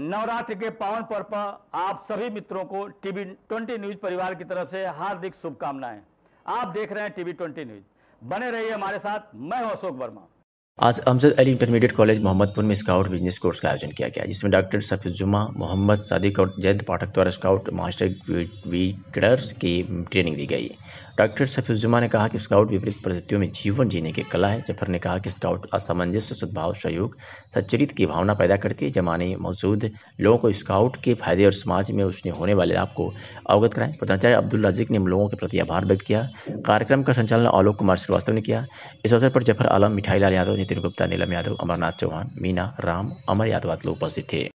नवरात्र के पावन पर्व पर आप सभी मित्रों को टीवी ट्वेंटी न्यूज परिवार की तरफ से हार्दिक शुभकामनाएं आप देख रहे हैं टीवी ट्वेंटी न्यूज बने रहिए हमारे साथ मैं हूं अशोक वर्मा आज अमजद अली इंटरमीडिएट कॉलेज मोहम्मदपुर में स्काउट बिजनेस कोर्स का आयोजन किया गया जिसमें डॉक्टर जुमा मोहम्मद सादिक और जयंत पाठक द्वारा स्काउट मास्टर वीडर्स की ट्रेनिंग दी गई डॉक्टर जुमा ने कहा कि स्काउट विपरीत परिस्थितियों में जीवन जीने की कला है जफर ने कहा कि स्काउट असमंजस्य सद्भाव सहयोग सच्चरित की भावना पैदा करती है जमाने मौजूद लोगों को स्काउट के फायदे और समाज में उसने होने वाले लाभ को अवगत कराएं प्रधानाचार्य अब्दुल रजीक ने लोगों के प्रति आभार व्यक्त किया कार्यक्रम का संचालन आलोक कुमार श्रीवास्तव ने किया इस अवसर पर जफर आलम मिठाई लाल यादव ने नितिन गुप्ता नीलम यादव अमरनाथ चौहान मीना राम अमर यादव आदि उपस्थित थे